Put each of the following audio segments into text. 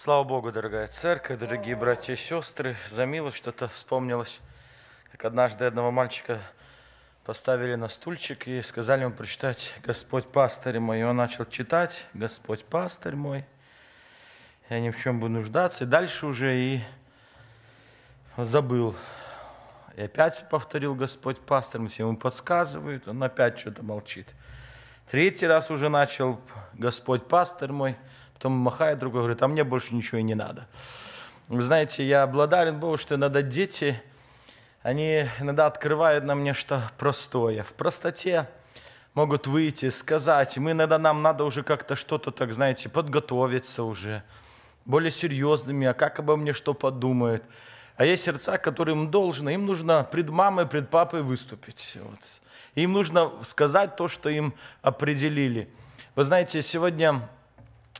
Слава Богу, дорогая церковь, дорогие братья и сестры. За милость что-то вспомнилось, как однажды одного мальчика поставили на стульчик и сказали ему прочитать «Господь пастырь мой». И он начал читать «Господь пастырь мой». Я ни в чем бы нуждаться. И дальше уже и забыл. И опять повторил «Господь пастырь мой». Все ему подсказывают, он опять что-то молчит. Третий раз уже начал «Господь пастырь мой». Потом махает другой, говорит, а мне больше ничего и не надо. Вы знаете, я благодарен Богу, что иногда дети, они иногда открывают нам нечто простое. В простоте могут выйти, сказать. Мы иногда нам надо уже как-то что-то, так знаете, подготовиться уже, более серьезными, а как обо мне что подумают. А есть сердца, которым должно, им нужно пред мамой, пред папой выступить. Вот. Им нужно сказать то, что им определили. Вы знаете, сегодня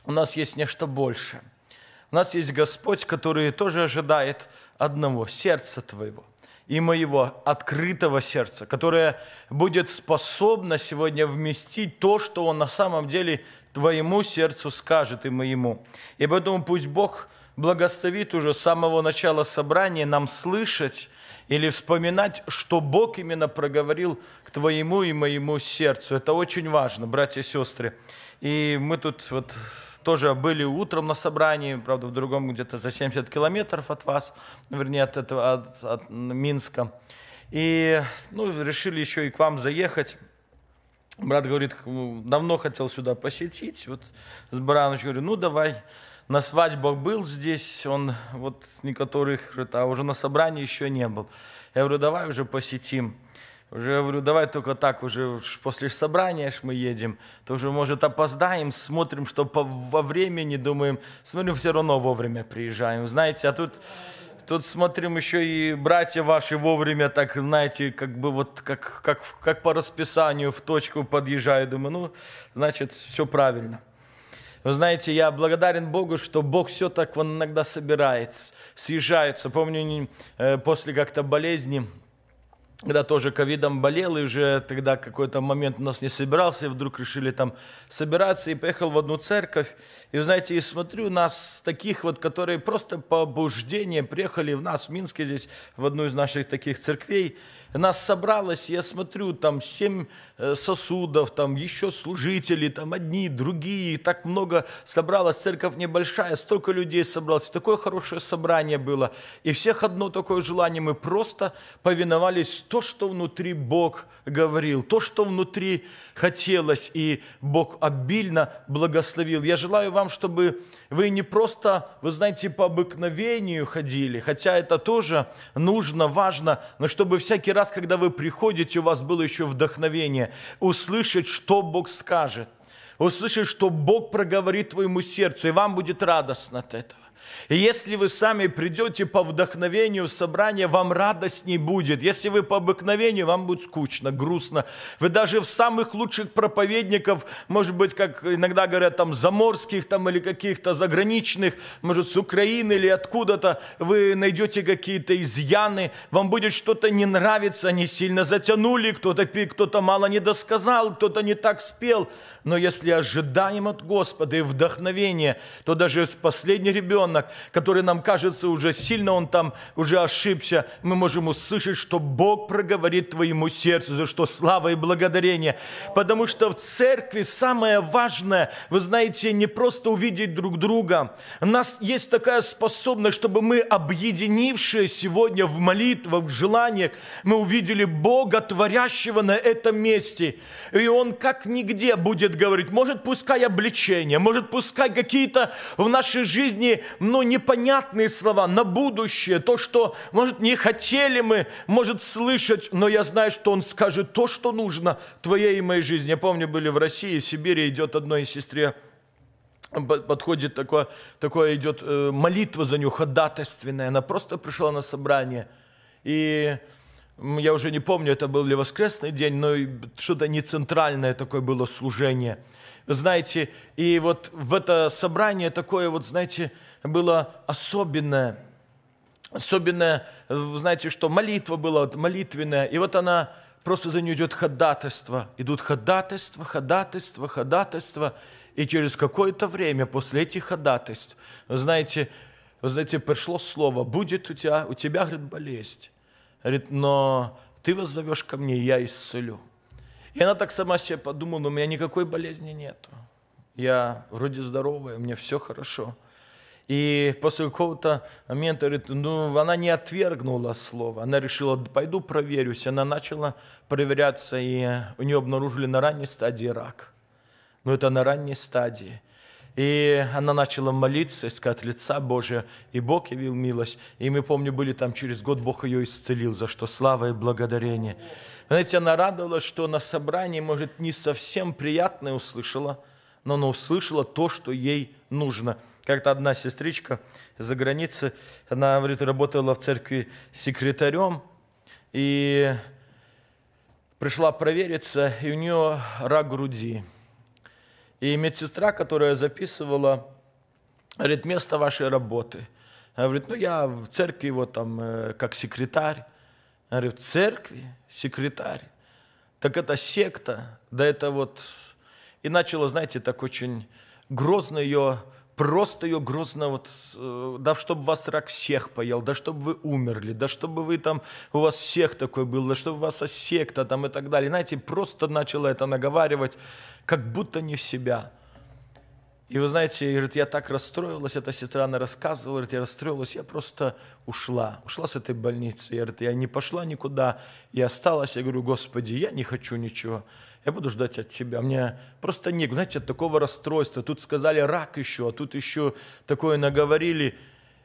у нас есть нечто большее. У нас есть Господь, который тоже ожидает одного – сердца твоего и моего открытого сердца, которое будет способно сегодня вместить то, что Он на самом деле твоему сердцу скажет и моему. И поэтому пусть Бог благословит уже с самого начала собрания нам слышать или вспоминать, что Бог именно проговорил к твоему и моему сердцу. Это очень важно, братья и сестры. И мы тут вот тоже были утром на собрании, правда, в другом где-то за 70 километров от вас, вернее, от, этого, от, от Минска. И ну, решили еще и к вам заехать. Брат говорит, ну, давно хотел сюда посетить. Вот с Баранович говорю, ну давай. На свадьбах был здесь, он вот некоторых, а уже на собрании еще не был. Я говорю, давай уже посетим. Уже говорю, давай только так, уже после собрания ж мы едем, то уже, может, опоздаем, смотрим, что по, во времени, думаем, смотрим, все равно вовремя приезжаем, знаете, а тут, тут смотрим еще и братья ваши вовремя, так, знаете, как бы вот, как, как, как по расписанию в точку подъезжаю думаю, ну, значит, все правильно. Вы знаете, я благодарен Богу, что Бог все так, он иногда собирается, съезжается. Помню, э, после как-то болезни, когда тоже ковидом болел, и уже тогда какой-то момент у нас не собирался, и вдруг решили там собираться, и поехал в одну церковь. И, вы знаете, и смотрю нас, таких вот, которые просто по приехали в нас, в Минске здесь, в одну из наших таких церквей, нас собралось, я смотрю, там семь э, сосудов, там еще служители, там одни, другие, так много собралось, церковь небольшая, столько людей собралось, такое хорошее собрание было, и всех одно такое желание, мы просто повиновались то, что внутри Бог говорил, то, что внутри хотелось, и Бог обильно благословил. Я желаю вам, чтобы вы не просто, вы знаете, по обыкновению ходили, хотя это тоже нужно, важно, но чтобы всякий раз раз, когда вы приходите, у вас было еще вдохновение услышать, что Бог скажет, услышать, что Бог проговорит твоему сердцу, и вам будет радостно от этого. И если вы сами придете по вдохновению в собрание, вам не будет. Если вы по обыкновению, вам будет скучно, грустно. Вы даже в самых лучших проповедников, может быть, как иногда говорят, там заморских там, или каких-то заграничных, может, с Украины или откуда-то, вы найдете какие-то изъяны, вам будет что-то не нравиться, они сильно затянули, кто-то кто-то мало не досказал, кто-то не так спел. Но если ожидаем от Господа и вдохновение, то даже последний ребенок, ребенок, который нам кажется уже сильно, он там уже ошибся, мы можем услышать, что Бог проговорит твоему сердцу, за что слава и благодарение. Потому что в церкви самое важное, вы знаете, не просто увидеть друг друга. У нас есть такая способность, чтобы мы, объединившие сегодня в молитвах, в желаниях, мы увидели Бога, творящего на этом месте. И Он как нигде будет говорить, может, пускай обличение, может, пускай какие-то в нашей жизни но непонятные слова на будущее, то, что, может, не хотели мы, может, слышать, но я знаю, что Он скажет то, что нужно твоей и моей жизни. Я помню, были в России, в Сибири, идет одной из сестре, подходит такое, такое идет э, молитва за нее, ходатайственная. Она просто пришла на собрание. И я уже не помню, это был ли воскресный день, но что-то не центральное такое было служение – знаете, и вот в это собрание такое вот, знаете, было особенное. Особенное, знаете, что молитва была вот, молитвенная, и вот она, просто за нее идет ходатайство. Идут ходатайства, ходатайства, ходатайства. И через какое-то время после этих ходатайств, знаете, вы знаете, пришло слово, будет у тебя, у тебя, говорит, болезнь. Говорит, но ты воззовешь ко мне, я исцелю. И она так сама себе подумала, у меня никакой болезни нету. Я вроде здоровая, мне все хорошо. И после какого-то момента, говорит, ну, она не отвергнула слово. Она решила, пойду проверюсь. Она начала проверяться, и у нее обнаружили на ранней стадии рак. Но ну, это на ранней стадии. И она начала молиться, искать лица Божия, и Бог явил милость. И мы, помню, были там через год, Бог ее исцелил, за что слава и благодарение. Знаете, она радовалась, что на собрании, может, не совсем приятное услышала, но она услышала то, что ей нужно. Как-то одна сестричка за границей, она, говорит, работала в церкви секретарем, и пришла провериться, и у нее рак груди – и медсестра, которая записывала, говорит, место вашей работы. Она говорит, ну я в церкви его там э, как секретарь. Она говорит, в церкви секретарь? Так это секта, да это вот... И начала, знаете, так очень грозно ее просто ее грозно вот, э, да чтобы вас рак всех поел, да чтобы вы умерли, да чтобы вы там, у вас всех такой был, да чтобы у вас секта там и так далее. Знаете, просто начала это наговаривать, как будто не в себя. И вы знаете, говорит, я так расстроилась, эта сестра, она рассказывала, говорит, я расстроилась, я просто ушла, ушла с этой больницы. Я, говорит, я не пошла никуда, я осталась. Я говорю, Господи, я не хочу ничего, я буду ждать от Тебя. Мне просто нет, знаете, такого расстройства. Тут сказали рак еще, а тут еще такое наговорили.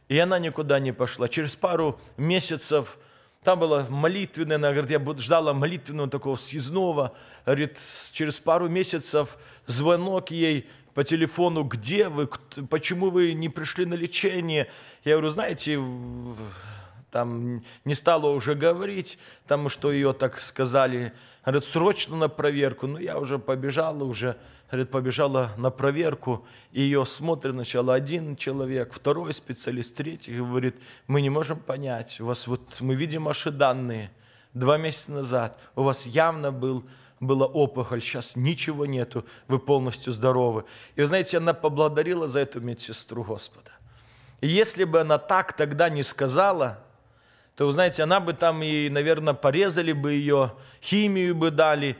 И она никуда не пошла. Через пару месяцев там была молитвенная, она говорит, я ждала молитвенного такого съездного. Говорит, через пару месяцев звонок ей, по телефону, где вы, почему вы не пришли на лечение. Я говорю, знаете, там не стала уже говорить, потому что ее так сказали. Говорит, срочно на проверку. Ну, я уже побежала уже, говорит, побежала на проверку. И ее смотрит сначала один человек, второй специалист, третий. Говорит, мы не можем понять, у вас вот, мы видим ваши данные. Два месяца назад у вас явно был была опухоль, сейчас ничего нету, вы полностью здоровы. И вы знаете, она поблагодарила за эту медсестру Господа. И если бы она так тогда не сказала, то, вы знаете, она бы там и, наверное, порезали бы ее, химию бы дали.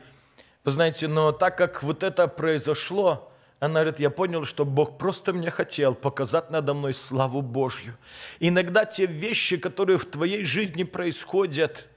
Вы знаете, но так как вот это произошло, она говорит, я понял, что Бог просто мне хотел показать надо мной славу Божью. Иногда те вещи, которые в твоей жизни происходят –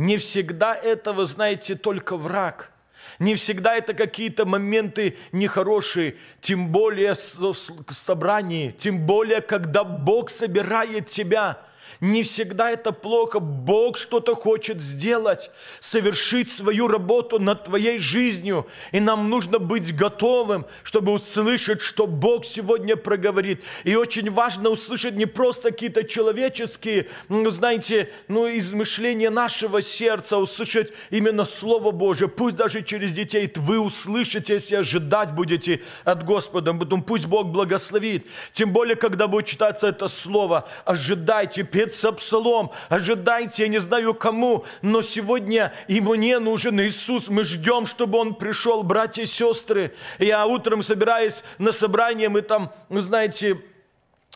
не всегда это, вы знаете, только враг. Не всегда это какие-то моменты нехорошие, тем более в собрании, тем более, когда Бог собирает тебя – не всегда это плохо. Бог что-то хочет сделать, совершить свою работу над твоей жизнью. И нам нужно быть готовым, чтобы услышать, что Бог сегодня проговорит. И очень важно услышать не просто какие-то человеческие, ну, знаете, ну, измышления нашего сердца, а услышать именно Слово Божье. Пусть даже через детей вы услышите, если ожидать будете от Господа. Потом пусть Бог благословит. Тем более, когда будет читаться это Слово, ожидайте, перед отец Сапсалом, ожидайте, я не знаю кому, но сегодня и мне нужен Иисус. Мы ждем, чтобы Он пришел, братья и сестры. Я утром собираюсь на собрание, мы там, ну, знаете,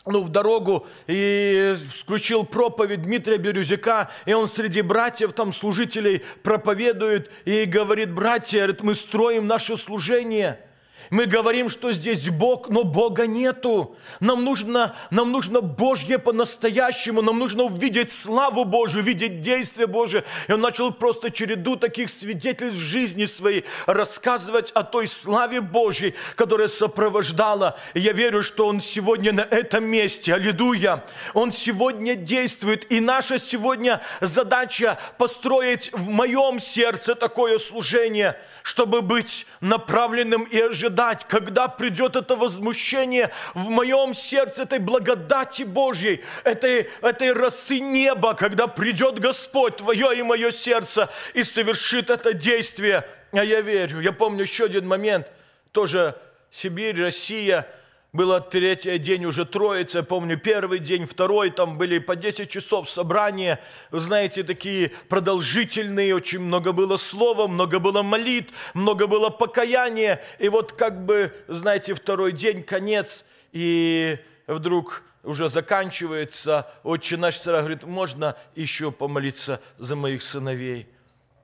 ну, в дорогу и включил проповедь Дмитрия Бирюзика, и он среди братьев, там, служителей проповедует и говорит, братья, мы строим наше служение – мы говорим, что здесь Бог, но Бога нету. Нам нужно, нам нужно Божье по-настоящему, нам нужно увидеть славу Божию, увидеть действие Божие. И он начал просто череду таких свидетельств жизни своей рассказывать о той славе Божьей, которая сопровождала. И я верю, что он сегодня на этом месте. Аллилуйя! Он сегодня действует. И наша сегодня задача построить в моем сердце такое служение, чтобы быть направленным и ожидаемым ожидать, когда придет это возмущение в моем сердце этой благодати Божьей, этой, этой росы неба, когда придет Господь, твое и мое сердце, и совершит это действие. А я верю. Я помню еще один момент, тоже Сибирь, Россия – было третий день уже троица, помню, первый день, второй, там были по 10 часов собрания, вы знаете, такие продолжительные, очень много было слова, много было молитв, много было покаяния, и вот как бы, знаете, второй день, конец, и вдруг уже заканчивается, отче наш царь говорит, можно еще помолиться за моих сыновей?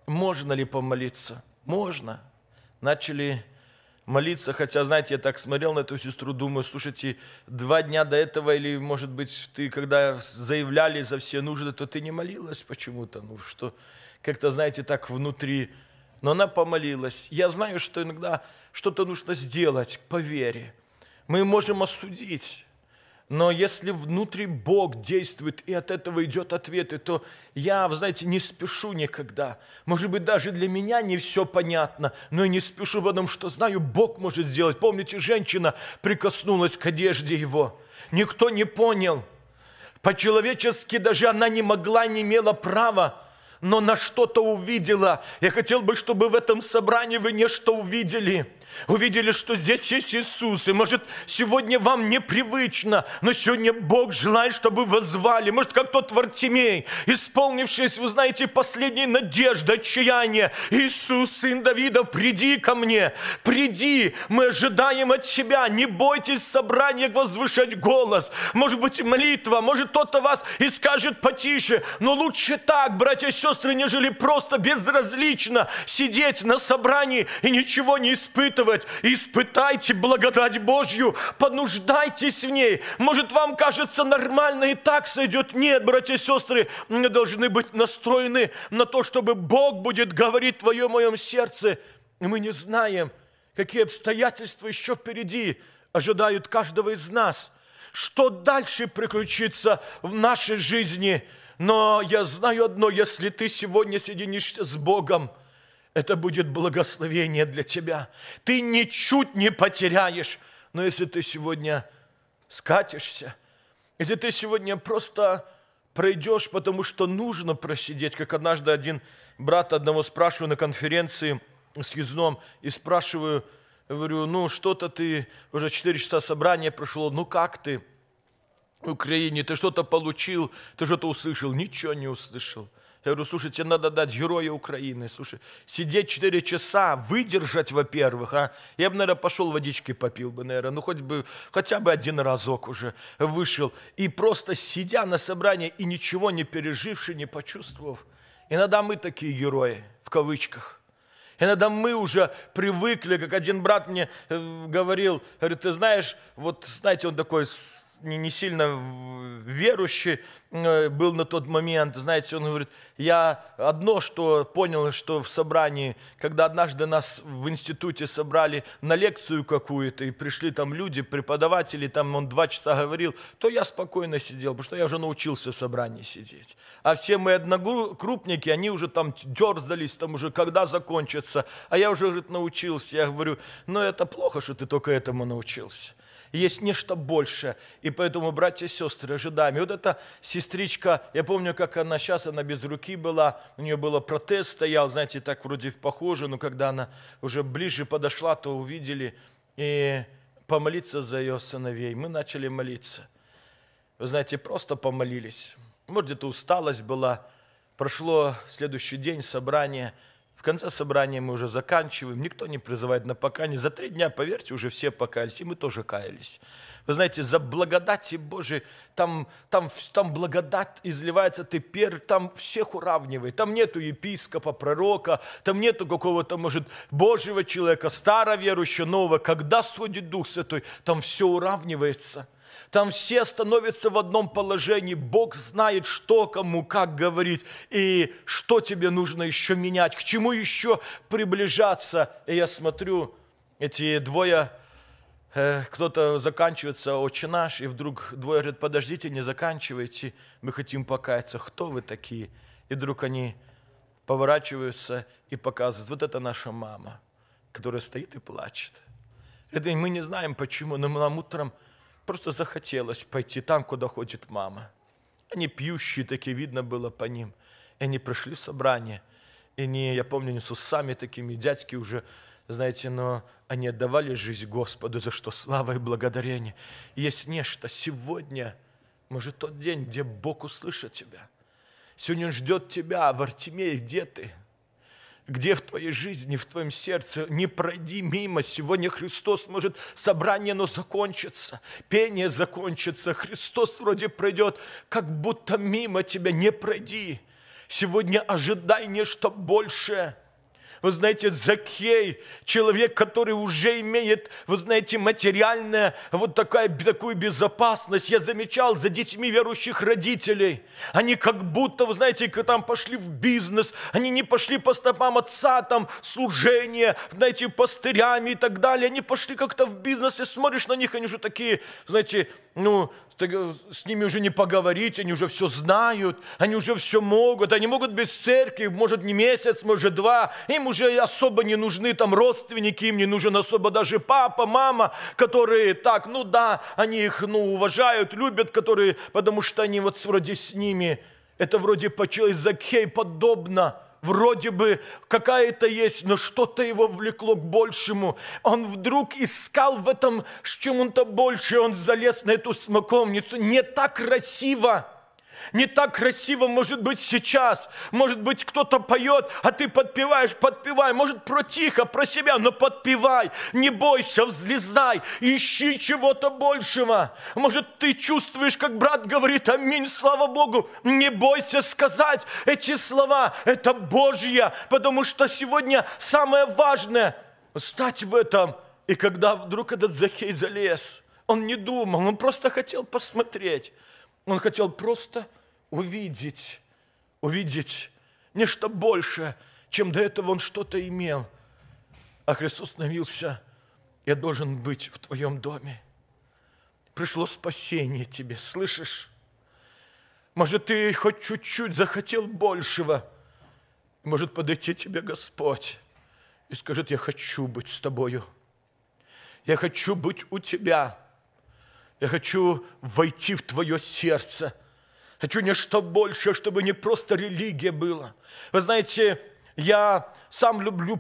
Можно ли помолиться? Можно. Начали молиться, хотя, знаете, я так смотрел на эту сестру, думаю, слушайте, два дня до этого, или, может быть, ты, когда заявляли за все нужды, то ты не молилась почему-то, ну, что как-то, знаете, так внутри. Но она помолилась. Я знаю, что иногда что-то нужно сделать по вере. Мы можем осудить, но если внутри Бог действует, и от этого идет ответ, то я, знаете, не спешу никогда. Может быть, даже для меня не все понятно, но я не спешу, потому что знаю, Бог может сделать. Помните, женщина прикоснулась к одежде его. Никто не понял. По-человечески даже она не могла, не имела права но на что-то увидела. Я хотел бы, чтобы в этом собрании вы нечто увидели. Увидели, что здесь есть Иисус, и, может, сегодня вам непривычно, но сегодня Бог желает, чтобы вы звали. Может, как тот Вартимей, исполнившись, вы знаете, последней надежды, отчаяния. Иисус, Сын Давида, приди ко мне, приди, мы ожидаем от Тебя, не бойтесь собрания возвышать голос. Может быть, молитва, может, кто-то вас и скажет потише, но лучше так, братья и сестры, нежели просто безразлично сидеть на собрании и ничего не испытывать испытывать. Испытайте благодать Божью, понуждайтесь в ней. Может, вам кажется нормально и так сойдет? Нет, братья и сестры, мы должны быть настроены на то, чтобы Бог будет говорить в твоем моем сердце. мы не знаем, какие обстоятельства еще впереди ожидают каждого из нас, что дальше приключится в нашей жизни. Но я знаю одно, если ты сегодня соединишься с Богом – это будет благословение для тебя. Ты ничуть не потеряешь. Но если ты сегодня скатишься, если ты сегодня просто пройдешь, потому что нужно просидеть, как однажды один брат одного спрашиваю на конференции с Язном, и спрашиваю, говорю, ну что-то ты, уже 4 часа собрания прошло, ну как ты в Украине, ты что-то получил, ты что-то услышал, ничего не услышал – я говорю, слушайте, надо дать героя Украины, слушай, сидеть 4 часа, выдержать, во-первых, а? Я бы, наверное, пошел водички попил бы, наверное, ну хоть бы, хотя бы один разок уже вышел. И просто сидя на собрании и ничего не переживши, не почувствовав. Иногда мы такие герои, в кавычках. Иногда мы уже привыкли, как один брат мне э, говорил, говорит, ты знаешь, вот, знаете, он такой не, не сильно верующий э, был на тот момент, знаете, он говорит, я одно, что понял, что в собрании, когда однажды нас в институте собрали на лекцию какую-то, и пришли там люди, преподаватели, там он два часа говорил, то я спокойно сидел, потому что я уже научился в собрании сидеть. А все мои одногруппники, они уже там дерзались, там уже когда закончится, а я уже, говорит, научился. Я говорю, ну это плохо, что ты только этому научился есть нечто большее. И поэтому, братья и сестры, ожидаем. И вот эта сестричка, я помню, как она сейчас, она без руки была, у нее был протез стоял, знаете, так вроде похоже, но когда она уже ближе подошла, то увидели и помолиться за ее сыновей. Мы начали молиться. Вы знаете, просто помолились. Может, где-то усталость была. Прошло следующий день собрание – в конце собрания мы уже заканчиваем, никто не призывает на покаяние. За три дня, поверьте, уже все покаялись, и мы тоже каялись. Вы знаете, за благодати Божией, там, там, там благодать изливается, ты пер, там всех уравнивает. Там нету епископа, пророка, там нету какого-то, может, Божьего человека, староверующего, нового. Когда сходит Дух Святой, там все уравнивается – там все становятся в одном положении. Бог знает, что кому, как говорит, и что тебе нужно еще менять, к чему еще приближаться. И я смотрю, эти двое, э, кто-то заканчивается «Отче наш», и вдруг двое говорят, подождите, не заканчивайте, мы хотим покаяться. Кто вы такие? И вдруг они поворачиваются и показывают, вот это наша мама, которая стоит и плачет. Это мы не знаем почему, но нам утром – просто захотелось пойти там, куда ходит мама. Они пьющие такие, видно было по ним. И они пришли в собрание. И не, я помню, они с усами такими, дядьки уже, знаете, но они отдавали жизнь Господу, за что слава и благодарение. И есть нечто сегодня, может, тот день, где Бог услышит тебя. Сегодня Он ждет тебя, Вартимей, где ты? где в твоей жизни, в твоем сердце, не пройди мимо. Сегодня Христос может, собрание, но закончится, пение закончится, Христос вроде пройдет, как будто мимо тебя, не пройди. Сегодня ожидай нечто большее – вы знаете, Закей, человек, который уже имеет, вы знаете, материальное, вот такая, такую безопасность. Я замечал за детьми верующих родителей. Они как будто, вы знаете, там пошли в бизнес, они не пошли по стопам отца, там, служение, знаете, пастырями и так далее. Они пошли как-то в бизнес, и смотришь на них, они же такие, знаете, ну, Э, с ними уже не поговорить, они уже все знают, они уже все могут, они могут без церкви, может не месяц, может два, им уже особо не нужны там родственники, им не нужен особо даже папа, мама, которые так, ну да, они их ну, уважают, любят, которые, потому что они вот вроде с ними, это вроде по-человеку подобно, вроде бы какая-то есть, но что-то его влекло к большему. Он вдруг искал в этом с чем-то больше, он залез на эту смоковницу. Не так красиво, не так красиво может быть сейчас. Может быть, кто-то поет, а ты подпеваешь, подпевай. Может, про тихо, про себя, но подпевай. Не бойся, взлезай, ищи чего-то большего. Может, ты чувствуешь, как брат говорит, аминь, слава Богу. Не бойся сказать эти слова. Это Божье, потому что сегодня самое важное – стать в этом. И когда вдруг этот Захей залез, он не думал, он просто хотел посмотреть – он хотел просто увидеть, увидеть нечто большее, чем до этого он что-то имел. А Христос становился, я должен быть в твоем доме. Пришло спасение тебе, слышишь? Может, ты хоть чуть-чуть захотел большего. Может, подойти тебе Господь и скажет, я хочу быть с тобою. Я хочу быть у тебя. Я хочу войти в твое сердце. Хочу нечто большее, чтобы не просто религия была. Вы знаете, я сам люблю,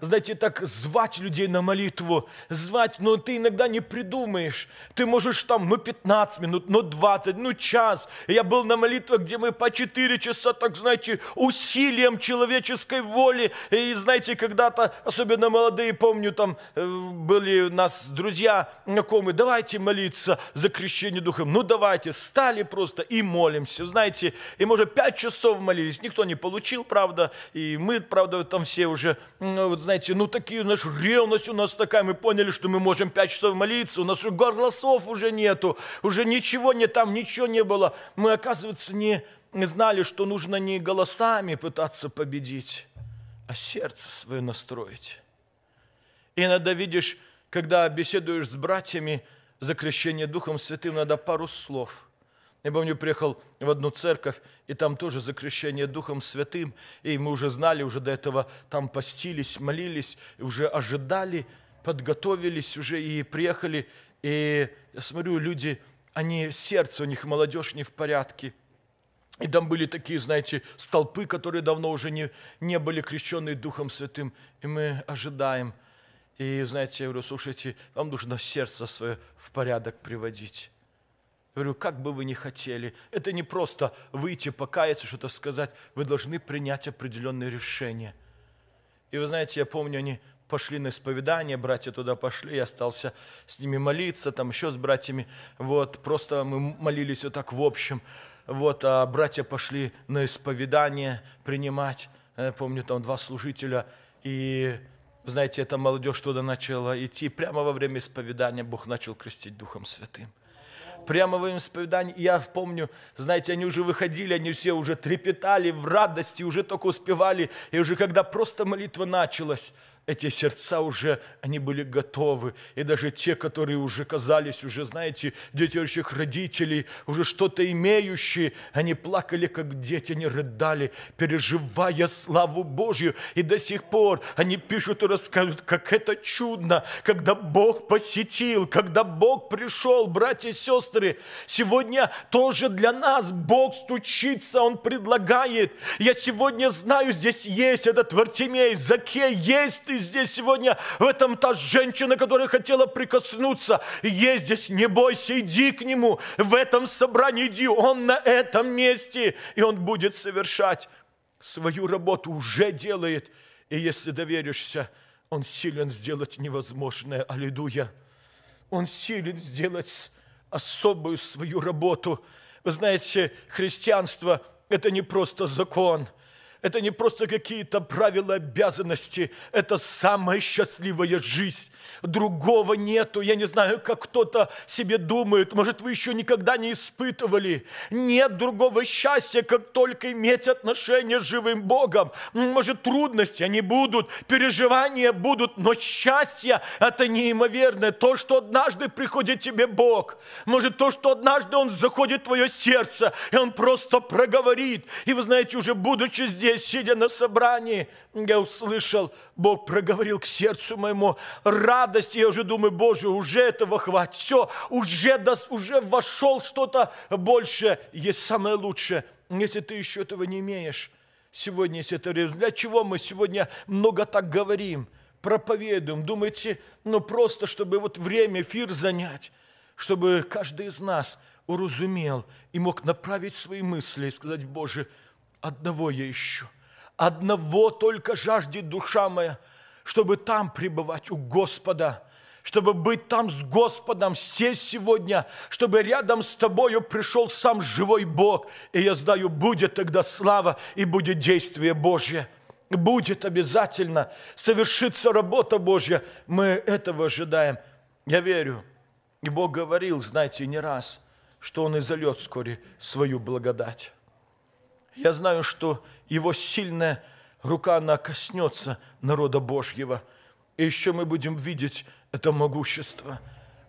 знаете, так звать людей на молитву, звать, но ты иногда не придумаешь. Ты можешь там, ну, 15 минут, ну, 20, ну, час. Я был на молитвах, где мы по 4 часа, так, знаете, усилием человеческой воли. И, знаете, когда-то, особенно молодые, помню, там э, были у нас друзья, знакомые, давайте молиться за крещение Духом. Ну, давайте, стали просто и молимся, знаете. И, может, 5 часов молились, никто не получил, правда, и мы мы, правда, там все уже, ну, вот знаете, ну такие, знаешь, ревность у нас такая, мы поняли, что мы можем пять часов молиться, у нас уже голосов уже нету, уже ничего не там, ничего не было. Мы, оказывается, не знали, что нужно не голосами пытаться победить, а сердце свое настроить. И иногда видишь, когда беседуешь с братьями закрещение Духом Святым, надо пару слов – я помню, приехал в одну церковь, и там тоже закрещение Духом Святым, и мы уже знали, уже до этого там постились, молились, и уже ожидали, подготовились уже и приехали, и я смотрю, люди, они, сердце у них, молодежь не в порядке, и там были такие, знаете, столпы, которые давно уже не, не были крещены Духом Святым, и мы ожидаем. И, знаете, я говорю, слушайте, вам нужно сердце свое в порядок приводить. Говорю, как бы вы ни хотели, это не просто выйти, покаяться, что-то сказать. Вы должны принять определенные решения. И вы знаете, я помню, они пошли на исповедание, братья туда пошли, я остался с ними молиться, там еще с братьями, вот, просто мы молились вот так в общем, вот, а братья пошли на исповедание принимать, я э, помню, там два служителя, и, знаете, эта молодежь туда начала идти, прямо во время исповедания Бог начал крестить Духом Святым – прямо во исповедание. И я помню, знаете, они уже выходили, они все уже трепетали в радости, уже только успевали. И уже когда просто молитва началась, эти сердца уже, они были готовы. И даже те, которые уже казались, уже, знаете, детеющих родителей, уже что-то имеющие, они плакали, как дети, они рыдали, переживая славу Божью. И до сих пор они пишут и рассказывают, как это чудно, когда Бог посетил, когда Бог пришел, братья и сестры. Сегодня тоже для нас Бог стучится, Он предлагает. Я сегодня знаю, здесь есть этот Вартимей, Закей, есть ты здесь сегодня, в этом та женщина, которая хотела прикоснуться. Есть здесь, не бойся, иди к нему. В этом собрании иди, он на этом месте. И он будет совершать свою работу, уже делает. И если доверишься, он силен сделать невозможное. Аллилуйя. Он силен сделать особую свою работу. Вы знаете, христианство – это не просто закон – это не просто какие-то правила обязанности. Это самая счастливая жизнь. Другого нету. Я не знаю, как кто-то себе думает. Может, вы еще никогда не испытывали. Нет другого счастья, как только иметь отношения с живым Богом. Может, трудности они будут, переживания будут, но счастье – это неимоверное. То, что однажды приходит тебе Бог. Может, то, что однажды Он заходит в твое сердце, и Он просто проговорит. И вы знаете, уже будучи здесь, здесь, сидя на собрании, я услышал, Бог проговорил к сердцу моему радость. Я уже думаю, Боже, уже этого хватит. Все, уже, уже вошел что-то больше. Есть самое лучшее, если ты еще этого не имеешь. Сегодня есть это Для чего мы сегодня много так говорим, проповедуем? Думаете, ну просто, чтобы вот время, эфир занять, чтобы каждый из нас уразумел и мог направить свои мысли и сказать, Боже, Одного я ищу. Одного только жаждет душа моя, чтобы там пребывать у Господа, чтобы быть там с Господом, сесть сегодня, чтобы рядом с тобою пришел сам живой Бог. И я знаю, будет тогда слава и будет действие Божье. Будет обязательно, совершится работа Божья. Мы этого ожидаем. Я верю. И Бог говорил, знаете, не раз, что Он изольет вскоре свою благодать. Я знаю, что его сильная рука, она коснется народа Божьего. И еще мы будем видеть это могущество.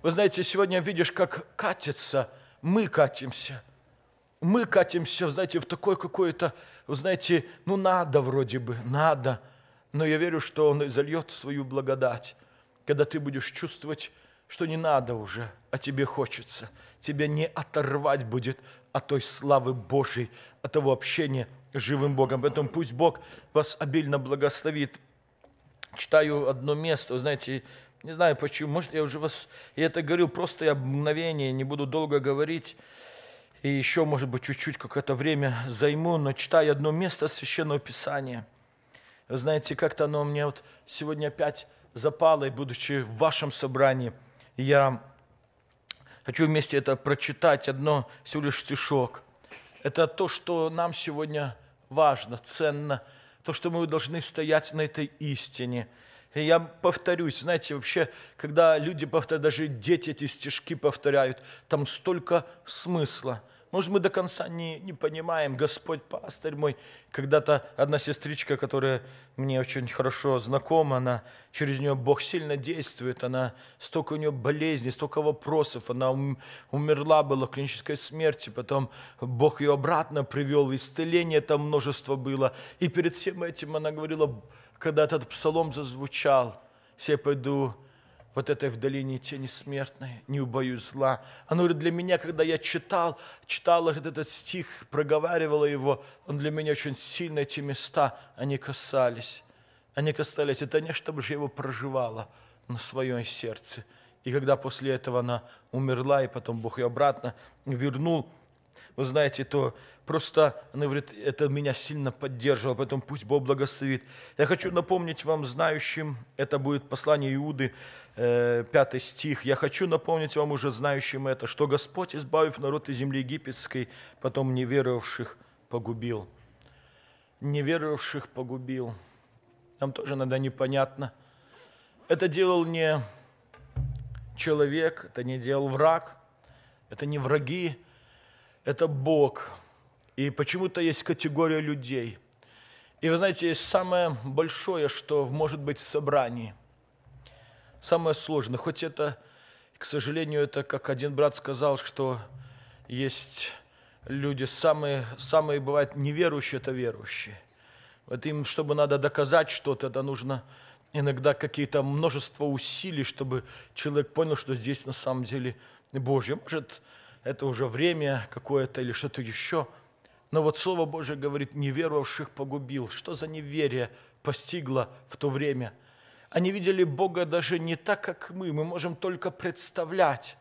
Вы знаете, сегодня видишь, как катится, мы катимся. Мы катимся, знаете, в такое какое-то, вы знаете, ну надо вроде бы, надо. Но я верю, что Он изольет свою благодать, когда ты будешь чувствовать, что не надо уже, а тебе хочется. Тебя не оторвать будет от той славы Божьей, от того общения с живым Богом. Поэтому пусть Бог вас обильно благословит. Читаю одно место, знаете, не знаю почему, может, я уже вас... Я это говорил, просто я мгновение, не буду долго говорить. И еще, может быть, чуть-чуть какое-то время займу, но читаю одно место Священного Писания. Вы знаете, как-то оно мне вот сегодня опять запало, и будучи в вашем собрании, я Хочу вместе это прочитать, одно всего лишь стишок. Это то, что нам сегодня важно, ценно, то, что мы должны стоять на этой истине. И я повторюсь, знаете, вообще, когда люди повторяют, даже дети эти стишки повторяют, там столько смысла – может, мы до конца не, не понимаем, Господь, пастырь мой. Когда-то одна сестричка, которая мне очень хорошо знакома, она, через нее Бог сильно действует, она, столько у нее болезней, столько вопросов, она умерла, была в клинической смерти, потом Бог ее обратно привел, исцеление там множество было. И перед всем этим она говорила, когда этот псалом зазвучал, все пойду вот этой в долине тени смертной, не убою зла. Оно говорит, для меня, когда я читал, читала этот стих, проговаривала его, он для меня очень сильно эти места, они касались. Они касались, это не чтобы же его проживала на своем сердце. И когда после этого она умерла, и потом Бог ее обратно вернул, вы знаете, то Просто она говорит, это меня сильно поддерживало, поэтому пусть Бог благословит. Я хочу напомнить вам, знающим, это будет послание Иуды, 5 э, стих. «Я хочу напомнить вам, уже знающим это, что Господь, избавив народ из земли египетской, потом неверовавших погубил». Неверовавших погубил. Нам тоже иногда непонятно. Это делал не человек, это не делал враг, это не враги, это Бог – и почему-то есть категория людей. И вы знаете, есть самое большое, что может быть в собрании. Самое сложное. Хоть это, к сожалению, это, как один брат сказал, что есть люди, самые, самые бывают неверующие, это верующие. Вот им, чтобы надо доказать что-то, это нужно иногда какие-то множество усилий, чтобы человек понял, что здесь на самом деле Божье. Может, это уже время какое-то или что-то еще – но вот Слово Божие говорит, неверовавших погубил. Что за неверие постигло в то время? Они видели Бога даже не так, как мы. Мы можем только представлять.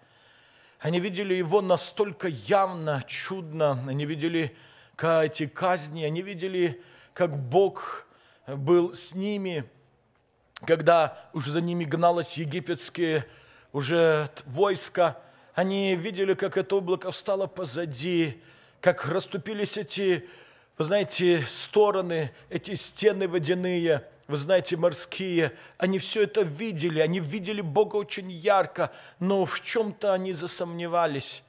Они видели Его настолько явно, чудно. Они видели эти казни. Они видели, как Бог был с ними, когда уже за ними гналось египетское уже войско. Они видели, как это облако встало позади, как расступились эти, вы знаете, стороны, эти стены водяные, вы знаете, морские, они все это видели, они видели Бога очень ярко, но в чем-то они засомневались.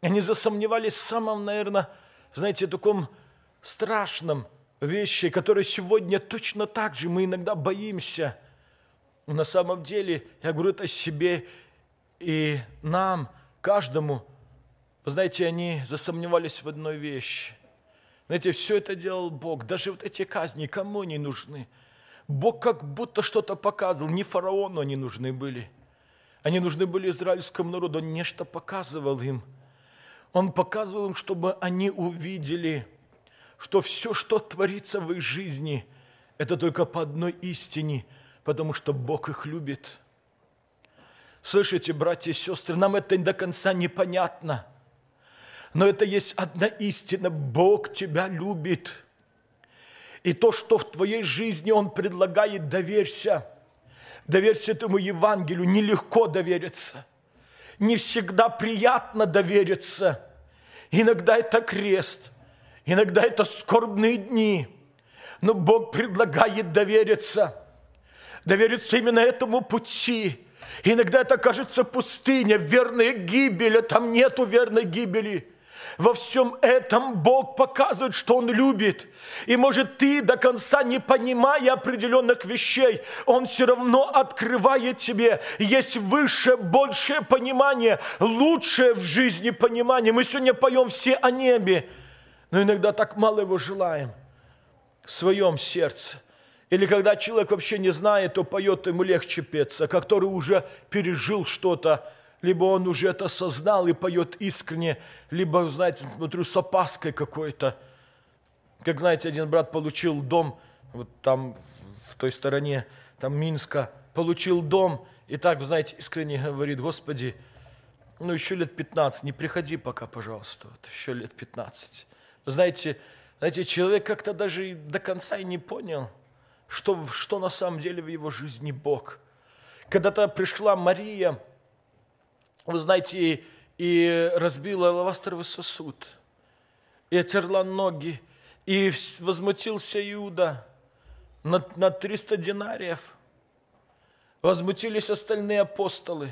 Они засомневались в самом, наверное, знаете, таком страшном вещи, которые сегодня точно так же мы иногда боимся. Но на самом деле, я говорю это себе и нам, каждому – вы знаете, они засомневались в одной вещи. Знаете, все это делал Бог. Даже вот эти казни кому они нужны? Бог как будто что-то показывал. Не фараону они нужны были. Они нужны были израильскому народу. Он нечто показывал им. Он показывал им, чтобы они увидели, что все, что творится в их жизни, это только по одной истине, потому что Бог их любит. Слышите, братья и сестры, нам это до конца непонятно – но это есть одна истина. Бог тебя любит. И то, что в твоей жизни Он предлагает, доверься. Доверься этому Евангелию. Нелегко довериться. Не всегда приятно довериться. Иногда это крест. Иногда это скорбные дни. Но Бог предлагает довериться. Довериться именно этому пути. Иногда это кажется пустыня, верная гибель, а там нету верной гибели. Во всем этом Бог показывает, что Он любит. И может ты до конца не понимая определенных вещей, Он все равно открывает тебе. Есть высшее, большее понимание, лучшее в жизни понимание. Мы сегодня поем все о небе, но иногда так мало его желаем в своем сердце. Или когда человек вообще не знает, то поет ему легче петься, который уже пережил что-то, либо он уже это осознал и поет искренне, либо, знаете, смотрю, с опаской какой-то. Как, знаете, один брат получил дом, вот там, в той стороне, там Минска, получил дом, и так, знаете, искренне говорит, Господи, ну еще лет 15, не приходи пока, пожалуйста, вот еще лет 15. Знаете, знаете, человек как-то даже и до конца и не понял, что, что на самом деле в его жизни Бог. Когда-то пришла Мария, вы знаете, и, и разбила лавастровый сосуд, и отерла ноги, и возмутился Иуда на, на 300 динариев. Возмутились остальные апостолы.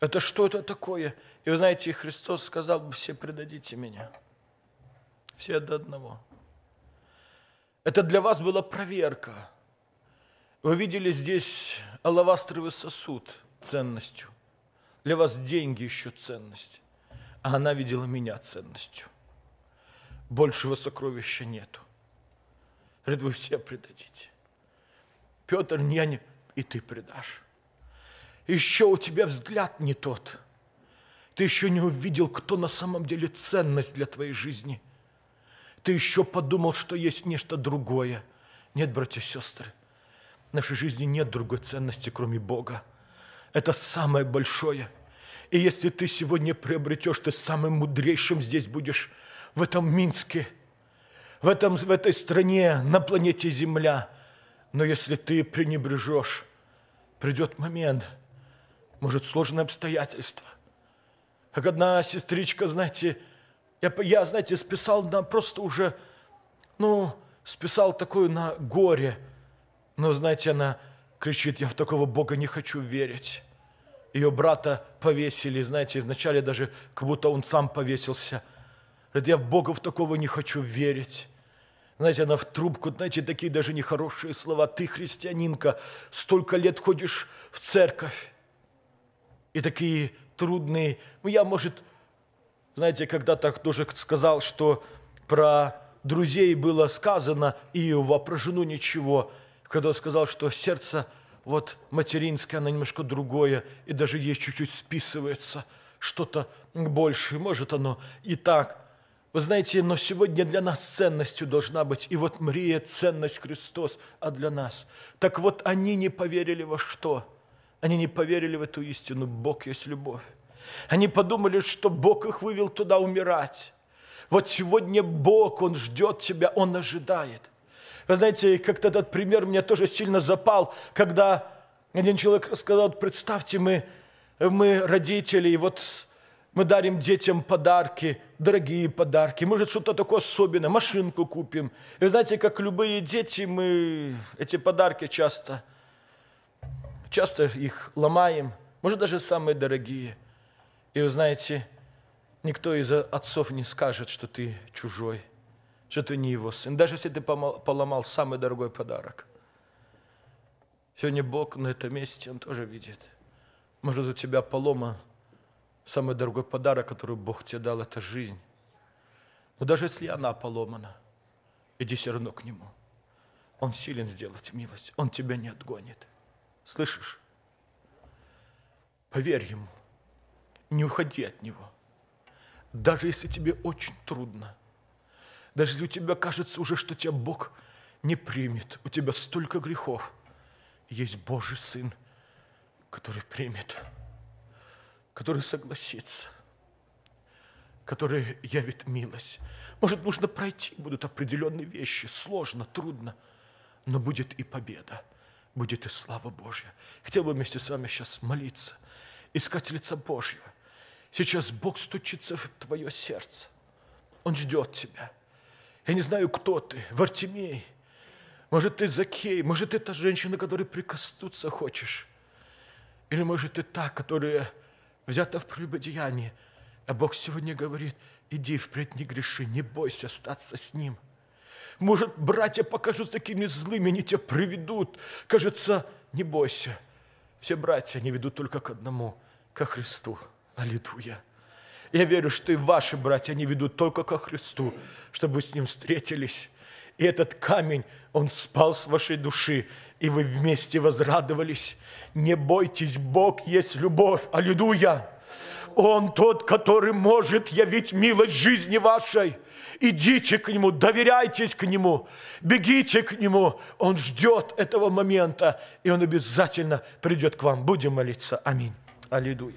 Это что это такое? И вы знаете, Христос сказал, бы все предадите меня. Все до одного. Это для вас была проверка. Вы видели здесь алавастровый сосуд ценностью. Для вас деньги еще ценность. А она видела меня ценностью. Большего сокровища нету. Говорит, вы все предадите. Петр, я не... И ты предашь. Еще у тебя взгляд не тот. Ты еще не увидел, кто на самом деле ценность для твоей жизни. Ты еще подумал, что есть нечто другое. Нет, братья и сестры, в нашей жизни нет другой ценности, кроме Бога. Это самое большое. И если ты сегодня приобретешь, ты самым мудрейшим здесь будешь, в этом Минске, в, этом, в этой стране, на планете Земля. Но если ты пренебрежешь, придет момент, может, сложное обстоятельство. Как одна сестричка, знаете, я, я знаете, списал на просто уже, ну, списал такое на горе. Но, знаете, она кричит, я в такого Бога не хочу верить ее брата повесили, знаете, вначале даже как будто он сам повесился. Говорит, я в Бога в такого не хочу верить. Знаете, она в трубку, знаете, такие даже нехорошие слова. Ты, христианинка, столько лет ходишь в церковь. И такие трудные. Ну, я, может, знаете, когда-то тоже сказал, что про друзей было сказано Иова, про жену ничего. Когда он сказал, что сердце вот материнская она немножко другое, и даже есть чуть-чуть списывается что-то большее, может оно и так. Вы знаете, но сегодня для нас ценностью должна быть, и вот Мария – ценность Христос, а для нас. Так вот, они не поверили во что? Они не поверили в эту истину, Бог есть любовь. Они подумали, что Бог их вывел туда умирать. Вот сегодня Бог, Он ждет тебя, Он ожидает – вы знаете, как-то этот пример меня тоже сильно запал, когда один человек сказал, представьте, мы, мы родители, и вот мы дарим детям подарки, дорогие подарки, может, что-то такое особенное, машинку купим. И вы знаете, как любые дети, мы эти подарки часто, часто их ломаем, может, даже самые дорогие. И вы знаете, никто из отцов не скажет, что ты чужой – что ты не его сын, даже если ты поломал самый дорогой подарок. Сегодня Бог на этом месте, Он тоже видит. Может, у тебя поломан самый дорогой подарок, который Бог тебе дал, это жизнь. Но даже если она поломана, иди все равно к Нему. Он силен сделать милость, Он тебя не отгонит. Слышишь? Поверь Ему, не уходи от Него. Даже если тебе очень трудно – даже если у тебя кажется уже, что тебя Бог не примет, у тебя столько грехов, есть Божий Сын, который примет, который согласится, который явит милость. Может, нужно пройти, будут определенные вещи, сложно, трудно, но будет и победа, будет и слава Божья. Хотел бы вместе с вами сейчас молиться, искать лица Божьего. Сейчас Бог стучится в твое сердце. Он ждет тебя – я не знаю, кто ты, Вартимей. Может, ты Закей, может, ты та женщина, которой прикоснуться хочешь. Или, может, ты та, которая взята в прелюбодеяние. А Бог сегодня говорит, иди впредь, не греши, не бойся остаться с Ним. Может, братья покажутся такими злыми, они тебя приведут. Кажется, не бойся. Все братья, они ведут только к одному, ко Христу. Аллилуйя. Я верю, что и ваши братья, они ведут только ко Христу, чтобы с Ним встретились. И этот камень, он спал с вашей души, и вы вместе возрадовались. Не бойтесь, Бог есть любовь. Аллилуйя! Он тот, который может явить милость жизни вашей. Идите к Нему, доверяйтесь к Нему, бегите к Нему. Он ждет этого момента, и Он обязательно придет к вам. Будем молиться. Аминь. Аллилуйя.